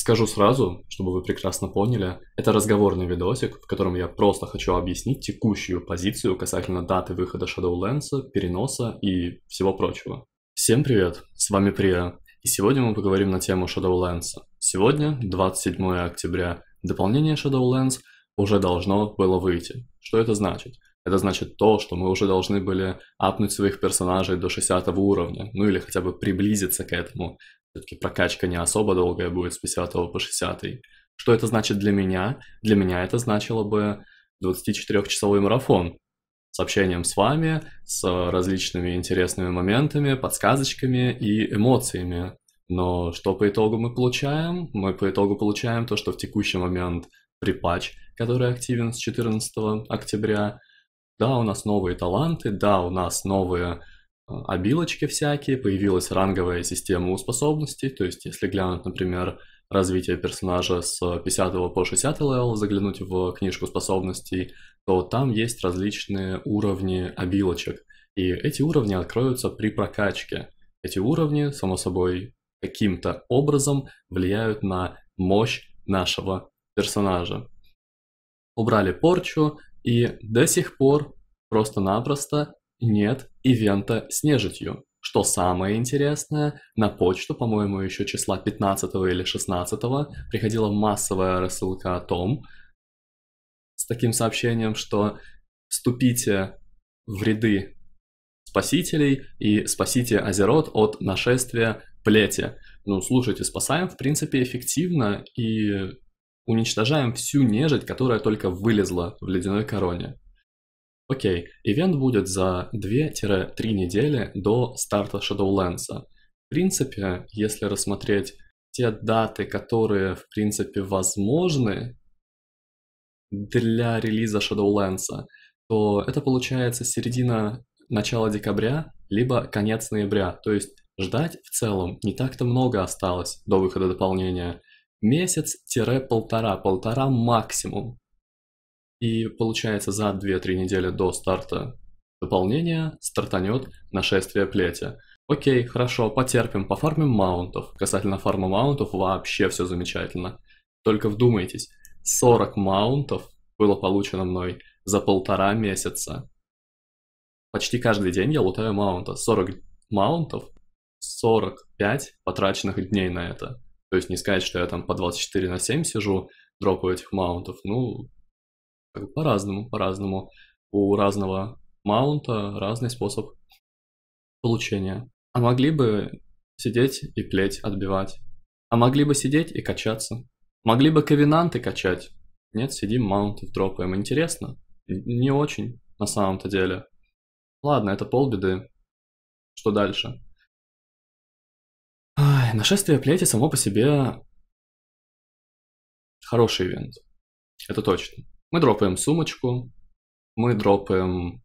Скажу сразу, чтобы вы прекрасно поняли, это разговорный видосик, в котором я просто хочу объяснить текущую позицию касательно даты выхода Shadowlands, переноса и всего прочего. Всем привет, с вами Прия, и сегодня мы поговорим на тему Shadowlands. Сегодня, 27 октября, дополнение Shadowlands уже должно было выйти. Что это значит? Это значит то, что мы уже должны были апнуть своих персонажей до 60 уровня, ну или хотя бы приблизиться к этому все-таки прокачка не особо долгая будет с 50 по 60. Что это значит для меня? Для меня это значило бы 24-часовой марафон с общением с вами, с различными интересными моментами, подсказочками и эмоциями. Но что по итогу мы получаем? Мы по итогу получаем то, что в текущий момент припач, который активен с 14 октября, да, у нас новые таланты, да, у нас новые а, обилочки всякие, появилась ранговая система у способностей, то есть если глянуть, например, развитие персонажа с 50 по 60 левел, заглянуть в книжку способностей, то там есть различные уровни обилочек, и эти уровни откроются при прокачке. Эти уровни, само собой, каким-то образом влияют на мощь нашего персонажа. Убрали порчу, и до сих пор просто-напросто нет ивента с нежитью. Что самое интересное, на почту, по-моему, еще числа 15 или 16 приходила массовая рассылка о том, с таким сообщением, что вступите в ряды спасителей и спасите Азерот от нашествия плети. Ну, слушайте, спасаем, в принципе, эффективно и уничтожаем всю нежить, которая только вылезла в ледяной короне. Окей, ивент будет за 2-3 недели до старта Shadowlands. В принципе, если рассмотреть те даты, которые, в принципе, возможны для релиза Shadowlands, то это получается середина начала декабря, либо конец ноября. То есть ждать в целом не так-то много осталось до выхода дополнения. Месяц-полтора, полтора максимум. И получается за 2-3 недели до старта дополнения стартанет нашествие плети. Окей, хорошо, потерпим, пофармим маунтов. Касательно фарма маунтов вообще все замечательно. Только вдумайтесь, 40 маунтов было получено мной за полтора месяца. Почти каждый день я лутаю маунта. 40 маунтов, 45 потраченных дней на это. То есть не сказать, что я там по 24 на 7 сижу, дропаю этих маунтов. Ну, по-разному, по-разному. У разного маунта разный способ получения. А могли бы сидеть и плеть отбивать. А могли бы сидеть и качаться. Могли бы ковенанты качать. Нет, сидим маунтов дропаем. Интересно? Не очень, на самом-то деле. Ладно, это полбеды. Что дальше? Ай, нашествие плети само по себе хороший ивент. Это точно. Мы дропаем сумочку, мы дропаем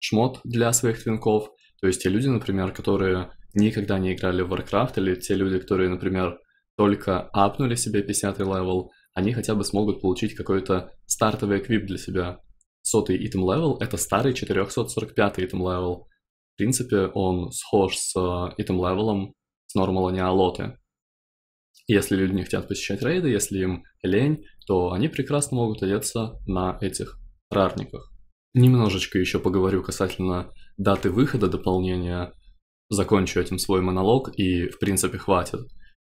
шмот для своих твинков, то есть те люди, например, которые никогда не играли в Warcraft, или те люди, которые, например, только апнули себе 50 левел, они хотя бы смогут получить какой-то стартовый эквип для себя. Сотый итем левел — это старый 445 итем левел. В принципе, он схож с э, итем левелом с нормала неолоты. Если люди не хотят посещать рейды, если им лень, то они прекрасно могут одеться на этих рарниках. Немножечко еще поговорю касательно даты выхода дополнения. Закончу этим свой монолог и, в принципе, хватит.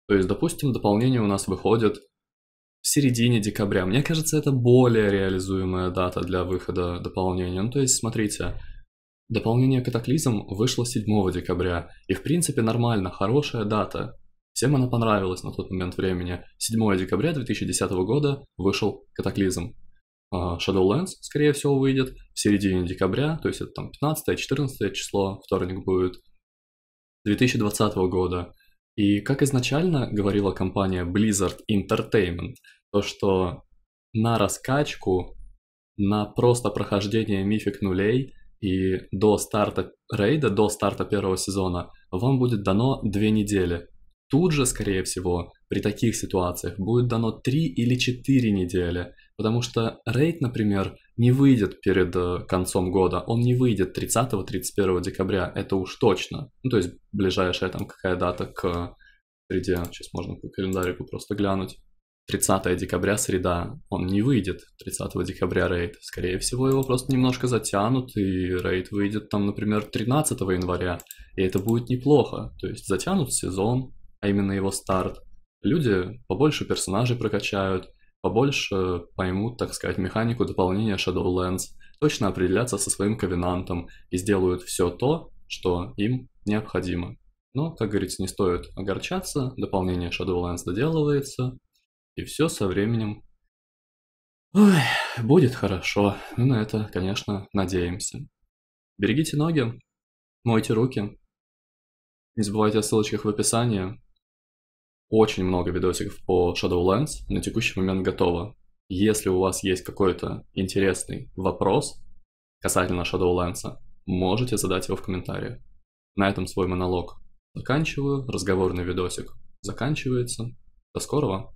То есть, допустим, дополнение у нас выходит в середине декабря. Мне кажется, это более реализуемая дата для выхода дополнения. Ну, то есть, смотрите, дополнение «Катаклизм» вышло 7 декабря. И, в принципе, нормально, хорошая дата. Всем она понравилась на тот момент времени. 7 декабря 2010 года вышел «Катаклизм». А, Shadowlands, скорее всего, выйдет в середине декабря, то есть это там 15-14 число, вторник будет, 2020 года. И как изначально говорила компания Blizzard Entertainment, то что на раскачку, на просто прохождение мифик нулей и до старта рейда, до старта первого сезона вам будет дано две недели – Тут же, скорее всего, при таких ситуациях будет дано 3 или 4 недели, потому что рейд, например, не выйдет перед э, концом года, он не выйдет 30-31 декабря, это уж точно. Ну, то есть ближайшая там какая дата к среде, сейчас можно по календарику просто глянуть. 30 декабря среда, он не выйдет 30 декабря рейд. Скорее всего, его просто немножко затянут, и рейд выйдет там, например, 13 января, и это будет неплохо. То есть затянут сезон, а именно его старт, люди побольше персонажей прокачают, побольше поймут, так сказать, механику дополнения Shadowlands, точно определятся со своим ковенантом и сделают все то, что им необходимо. Но, как говорится, не стоит огорчаться, дополнение Shadowlands доделывается, и все со временем Ой, будет хорошо. Ну, на это, конечно, надеемся. Берегите ноги, мойте руки. Не забывайте о ссылочках в описании очень много видосиков по Shadowlands на текущий момент готово. Если у вас есть какой-то интересный вопрос касательно Shadowlands, можете задать его в комментариях. На этом свой монолог заканчиваю, разговорный видосик заканчивается. До скорого!